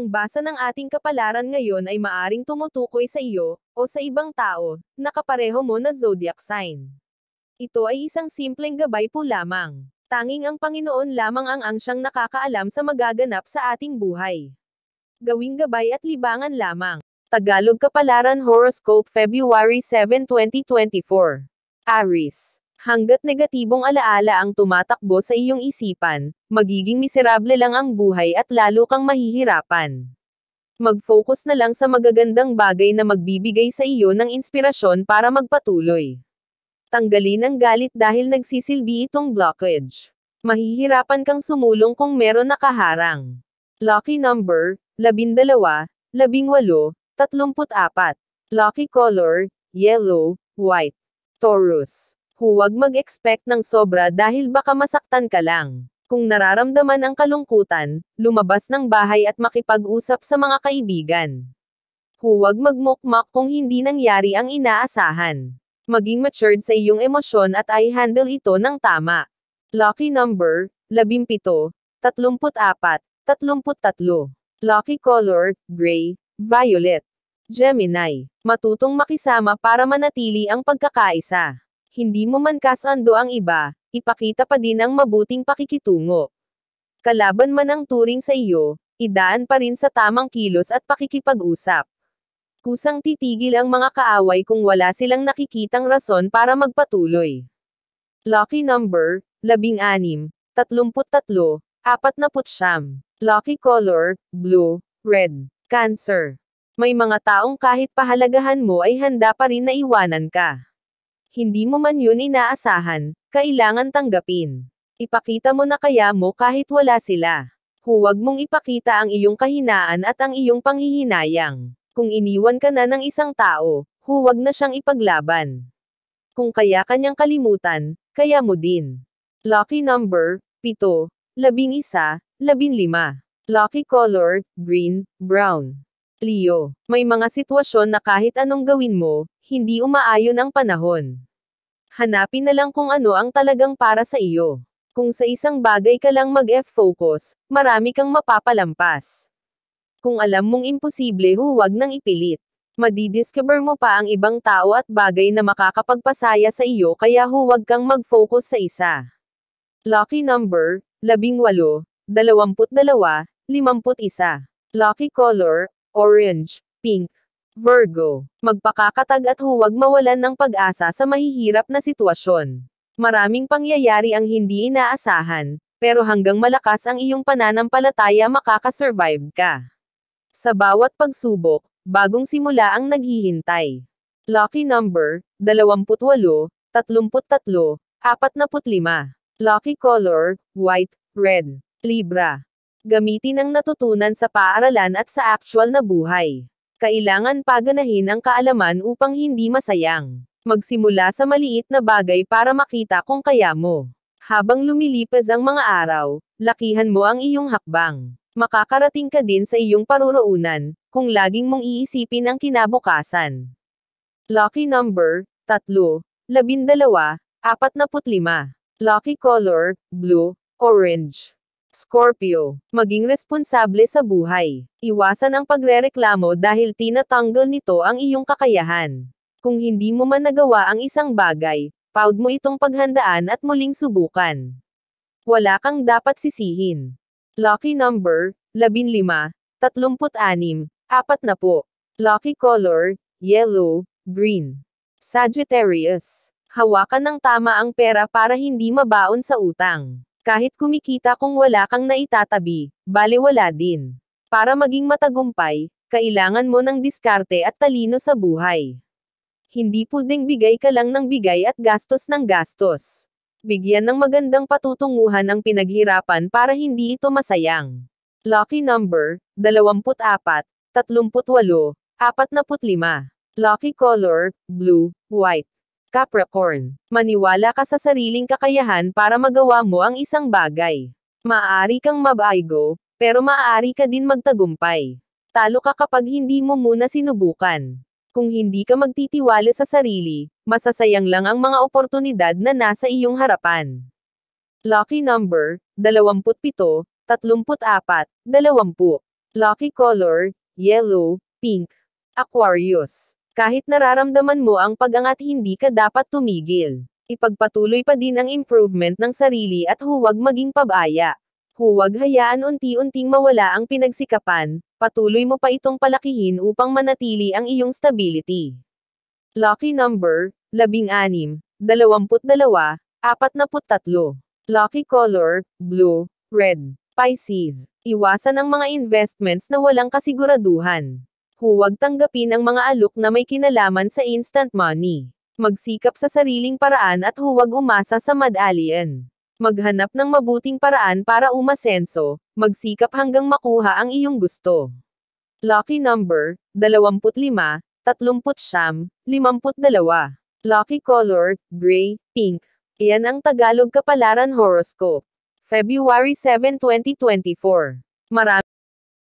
ang basa ng ating kapalaran ngayon ay maaring tumutukoy sa iyo, o sa ibang tao, na kapareho mo na zodiac sign. Ito ay isang simpleng gabay po lamang. Tanging ang Panginoon lamang ang ang siyang nakakaalam sa magaganap sa ating buhay. Gawing gabay at libangan lamang. Tagalog Kapalaran Horoscope February 7, 2024. Aries Hanggat negatibong alaala ang tumatakbo sa iyong isipan, magiging miserable lang ang buhay at lalo kang mahihirapan. Mag-focus na lang sa magagandang bagay na magbibigay sa iyo ng inspirasyon para magpatuloy. Tanggalin ang galit dahil nagsisilbi itong blockage. Mahihirapan kang sumulong kung meron nakaharang. Lucky number, 12, 18, 34. Lucky color, yellow, white. Taurus. Huwag mag-expect ng sobra dahil baka masaktan ka lang. Kung nararamdaman ang kalungkutan, lumabas ng bahay at makipag-usap sa mga kaibigan. Huwag magmukmak kung hindi nangyari ang inaasahan. Maging matured sa iyong emosyon at i-handle ito ng tama. Lucky number, 17, 34, 33. Lucky color, gray, violet. Gemini, matutong makisama para manatili ang pagkakaisa hindi mo man kasando ang iba, ipakita pa din ang mabuting pakikitungo. Kalaban man ang turing sa iyo, idaan pa rin sa tamang kilos at pakikipag-usap. Kusang titigil ang mga kaaway kung wala silang nakikitang rason para magpatuloy. Lucky number, 16, 33, 49. Lucky color, blue, red, cancer. May mga taong kahit pahalagahan mo ay handa pa rin na iwanan ka hindi mo man yun inaasahan, kailangan tanggapin. Ipakita mo na kaya mo kahit wala sila. Huwag mong ipakita ang iyong kahinaan at ang iyong panghihinayang. Kung iniwan ka na ng isang tao, huwag na siyang ipaglaban. Kung kaya kanyang kalimutan, kaya mo din. Lucky number, 7, 11, 15. Lucky color, green, brown. Leo, may mga sitwasyon na kahit anong gawin mo, hindi umaayon ang panahon. Hanapin na lang kung ano ang talagang para sa iyo. Kung sa isang bagay ka lang mag-F-focus, marami kang mapapalampas. Kung alam mong imposible huwag nang ipilit. Madidiscover mo pa ang ibang tao at bagay na makakapagpasaya sa iyo kaya huwag kang mag-focus sa isa. Lucky number, 18, 22, 51. Lucky color, orange, pink. Virgo, magpakakatag at huwag mawalan ng pag-asa sa mahihirap na sitwasyon. Maraming pangyayari ang hindi inaasahan, pero hanggang malakas ang iyong pananampalataya makakasurvive ka. Sa bawat pagsubok, bagong simula ang naghihintay. Lucky number, 28, 33, 45. Lucky color, white, red. Libra. Gamitin ang natutunan sa paaralan at sa actual na buhay kailangan paganahin ang kaalaman upang hindi masayang. Magsimula sa maliit na bagay para makita kung kaya mo. Habang lumilipas ang mga araw, lakihan mo ang iyong hakbang. Makakarating ka din sa iyong paruroonan, kung laging mong iisipin ang kinabukasan. Lucky number, 3, 12, 45. Lucky color, blue, orange. Scorpio, maging responsable sa buhay. Iwasan ang pagrereklamo dahil tinatanggal nito ang iyong kakayahan. Kung hindi mo man nagawa ang isang bagay, paud mo itong paghandaan at muling subukan. Wala kang dapat sisihin. Lucky number, 15, 36, 40. Lucky color, yellow, green. Sagittarius, hawakan ng tama ang pera para hindi mabaon sa utang. Kahit kumikita kung wala kang naitatabi, baliwala din. Para maging matagumpay, kailangan mo ng diskarte at talino sa buhay. Hindi pwedeng bigay ka lang ng bigay at gastos ng gastos. Bigyan ng magandang patutunguhan ang pinaghirapan para hindi ito masayang. Lucky number, 24, 38, 45. Lucky color, blue, white. Capricorn, maniwala ka sa sariling kakayahan para magawa mo ang isang bagay. Maaari kang mabaygo, pero maaari ka din magtagumpay. Talo ka kapag hindi mo muna sinubukan. Kung hindi ka magtitiwala sa sarili, masasayang lang ang mga oportunidad na nasa iyong harapan. Lucky number, 27, 34, 20. Lucky color, yellow, pink. Aquarius. Kahit nararamdaman mo ang pagangat hindi ka dapat tumigil. Ipagpatuloy pa din ang improvement ng sarili at huwag maging pabaya. Huwag hayaan unti-unting mawala ang pinagsikapan, patuloy mo pa itong palakihin upang manatili ang iyong stability. Lucky number, 16, 22, 43. Lucky color, blue, red. Pisces, iwasan ang mga investments na walang kasiguraduhan. Huwag tanggapin ang mga alok na may kinalaman sa instant money. Magsikap sa sariling paraan at huwag umasa sa madalien. Maghanap ng mabuting paraan para umasenso, magsikap hanggang makuha ang iyong gusto. Lucky number, 25, 30 52. Lucky color, gray, pink. Iyan ang Tagalog Kapalaran Horoscope. February 7, 2024. Marami